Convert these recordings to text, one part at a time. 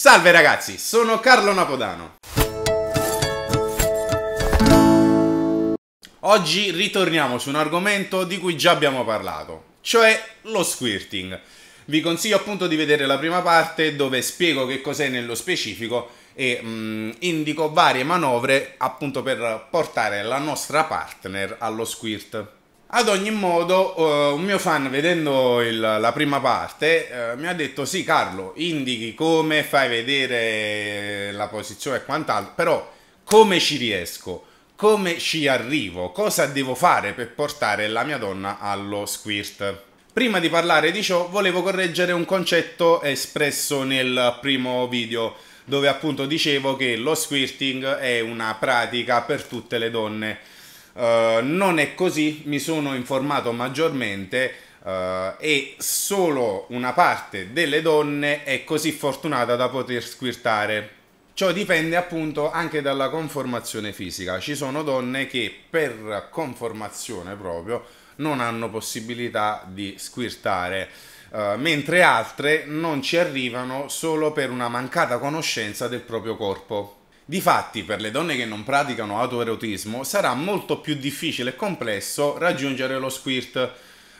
Salve ragazzi, sono Carlo Napodano. Oggi ritorniamo su un argomento di cui già abbiamo parlato, cioè lo squirting. Vi consiglio appunto di vedere la prima parte dove spiego che cos'è nello specifico e mh, mm, indico varie manovre appunto per portare la nostra partner allo squirt. Ad ogni modo, eh, un mio fan vedendo il, la prima parte eh, mi ha detto: Sì, Carlo, indichi come fai vedere la posizione e quant'altro, però come ci riesco? Come ci arrivo? Cosa devo fare per portare la mia donna allo squirt? Prima di parlare di ciò, volevo correggere un concetto espresso nel primo video, dove appunto dicevo che lo squirting è una pratica per tutte le donne eh, non è così, mi sono informato maggiormente uh, e solo una parte delle donne è così fortunata da poter squirtare. Ciò dipende appunto anche dalla conformazione fisica. Ci sono donne che per conformazione proprio non hanno possibilità di squirtare. Uh, mentre altre non ci arrivano solo per una mancata conoscenza del proprio corpo. Difatti, per le donne che non praticano autoerotismo sarà molto più difficile e complesso raggiungere lo squirt,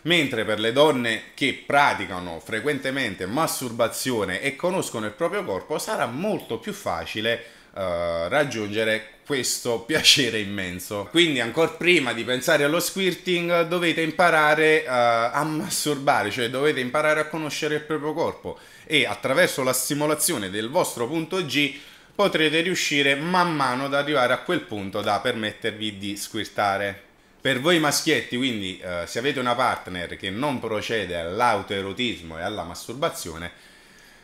mentre per le donne che praticano frequentemente masturbazione e conoscono il proprio corpo sarà molto più facile eh, raggiungere questo piacere immenso. Quindi ancora prima di pensare allo squirting dovete imparare eh, a masturbare, cioè dovete imparare a conoscere il proprio corpo e attraverso la stimolazione del vostro punto G potrete riuscire man mano ad arrivare a quel punto da permettervi di squirtare. Per voi maschietti, quindi, eh, se avete una partner che non procede all'autoerotismo e alla masturbazione,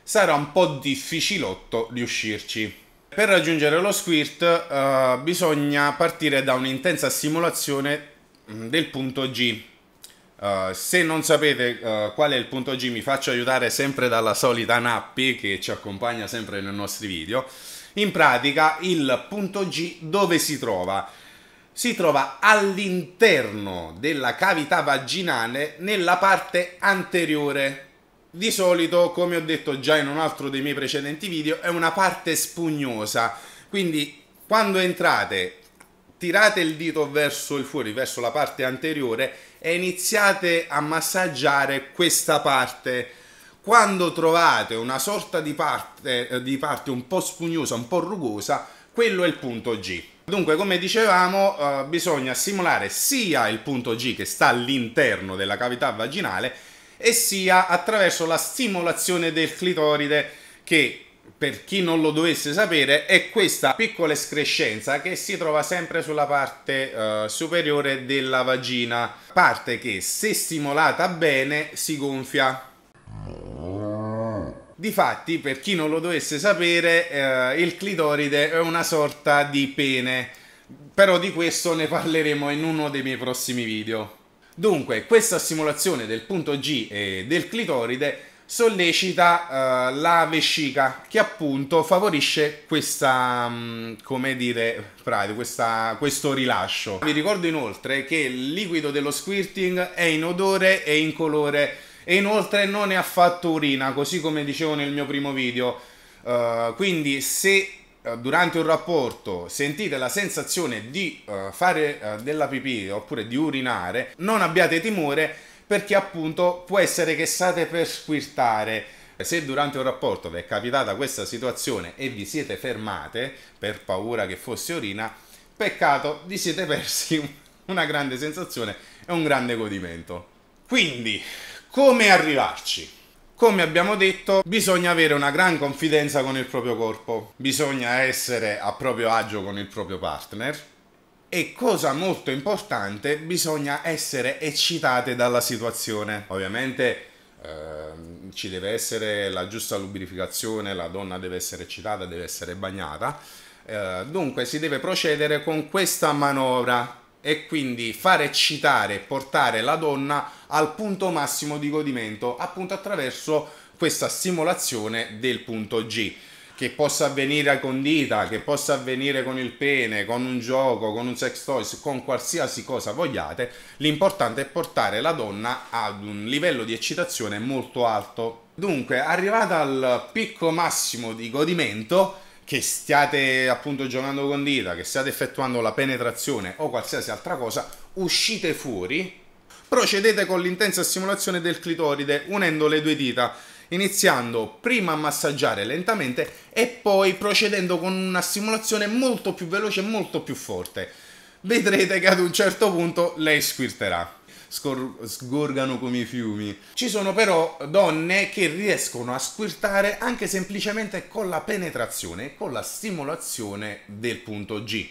sarà un po' difficilotto riuscirci. Per raggiungere lo squirt eh, bisogna partire da un'intensa simulazione mm, del punto G. Eh, se non sapete eh, qual è il punto G, mi faccio aiutare sempre dalla solita Nappi che ci accompagna sempre nei nostri video in pratica il punto G dove si trova? Si trova all'interno della cavità vaginale nella parte anteriore. Di solito, come ho detto già in un altro dei miei precedenti video, è una parte spugnosa, quindi quando entrate tirate il dito verso il fuori, verso la parte anteriore e iniziate a massaggiare questa parte quando trovate una sorta di parte, eh, di parte un po' spugnosa, un po' rugosa, quello è il punto G. Dunque, come dicevamo, eh, bisogna simulare sia il punto G che sta all'interno della cavità vaginale e sia attraverso la stimolazione del clitoride che, per chi non lo dovesse sapere, è questa piccola escrescenza che si trova sempre sulla parte eh, superiore della vagina, parte che se stimolata bene si gonfia Difatti, per chi non lo dovesse sapere, eh, il clitoride è una sorta di pene, però di questo ne parleremo in uno dei miei prossimi video. Dunque, questa simulazione del punto G e del clitoride sollecita uh, la vescica che appunto favorisce questa, um, come dire, questa, questo rilascio. Vi ricordo inoltre che il liquido dello squirting è in odore e in incolore e inoltre non è affatto urina, così come dicevo nel mio primo video. Uh, quindi se eh, durante un rapporto sentite la sensazione di uh, fare della pipì oppure di urinare, non abbiate timore perché appunto può essere che state per squirtare. Se durante un rapporto vi è capitata questa situazione e vi siete fermate per paura che fosse urina, peccato, vi siete persi una grande sensazione e un grande godimento. Quindi, come arrivarci? Come abbiamo detto, bisogna avere una gran confidenza con il proprio corpo, bisogna essere a proprio agio con il proprio partner e cosa molto importante, bisogna essere eccitate dalla situazione. Ovviamente Uh, ci deve essere la giusta lubrificazione, la donna deve essere eccitata, deve essere bagnata. Uh, dunque si deve procedere con questa manovra e quindi far eccitare, portare la donna al punto massimo di godimento appunto attraverso questa stimolazione del punto G che possa avvenire a condita, che possa avvenire con il pene, con un gioco, con un sex toys, con qualsiasi cosa vogliate, l'importante è portare la donna ad un livello di eccitazione molto alto. Dunque, arrivata al picco massimo di godimento, che stiate appunto giocando con dita, che stiate effettuando la penetrazione o qualsiasi altra cosa, uscite fuori, procedete con l'intensa stimolazione del clitoride unendo le due dita, iniziando prima a massaggiare lentamente e poi procedendo con una stimolazione molto più veloce e molto più forte. Vedrete che ad un certo punto lei squirterà scor- sgorgano come i fiumi. Ci sono però donne che riescono a squirtare anche semplicemente con la penetrazione e con la stimolazione del punto G.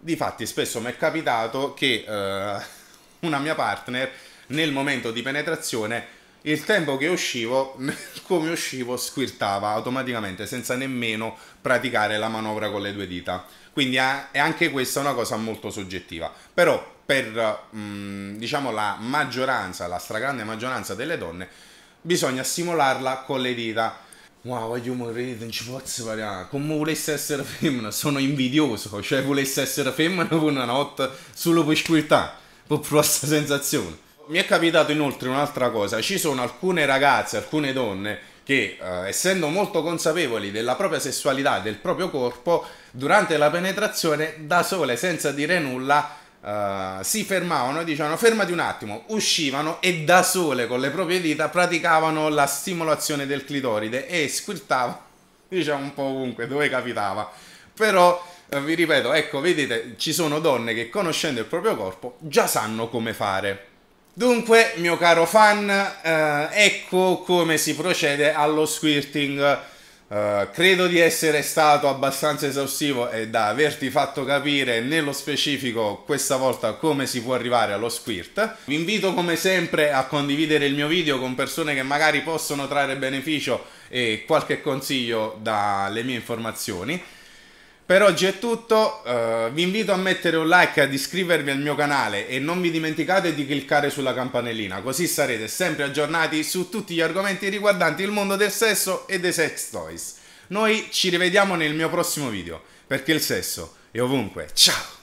Difatti spesso mi è capitato che uh, una mia partner nel momento di penetrazione il tempo che uscivo, come uscivo, squirtava automaticamente senza nemmeno praticare la manovra con le due dita. Quindi è eh, anche questa una cosa molto soggettiva. Però per mm, diciamo la maggioranza, la stragrande maggioranza delle donne, bisogna stimolarla con le dita. Wow, voglio morire, non ci posso parlare. Come volesse essere femmina, sono invidioso. Cioè, volesse essere femmina per una notte solo per Ho Per questa sensazione. Mi è capitato inoltre un'altra cosa. Ci sono alcune ragazze, alcune donne che, eh, essendo molto consapevoli della propria sessualità del proprio corpo, durante la penetrazione, da sole, senza dire nulla, Uh, si fermavano, e dicevano fermati un attimo, uscivano e da sole con le proprie dita praticavano la stimolazione del clitoride e squirtava, diciamo un po' ovunque, dove capitava. Però uh, vi ripeto, ecco, vedete, ci sono donne che conoscendo il proprio corpo già sanno come fare. Dunque, mio caro fan, uh, ecco come si procede allo squirting eh, credo di essere stato abbastanza esaustivo e da averti fatto capire nello specifico questa volta come si può arrivare allo squirt. Vi invito come sempre a condividere il mio video con persone che magari possono trarre beneficio e qualche consiglio dalle mie informazioni. Per oggi è tutto, uh, vi invito a mettere un like e ad iscrivervi al mio canale e non vi dimenticate di cliccare sulla campanellina, così sarete sempre aggiornati su tutti gli argomenti riguardanti il mondo del sesso e dei sex toys. Noi ci rivediamo nel mio prossimo video, perché il sesso è ovunque. Ciao!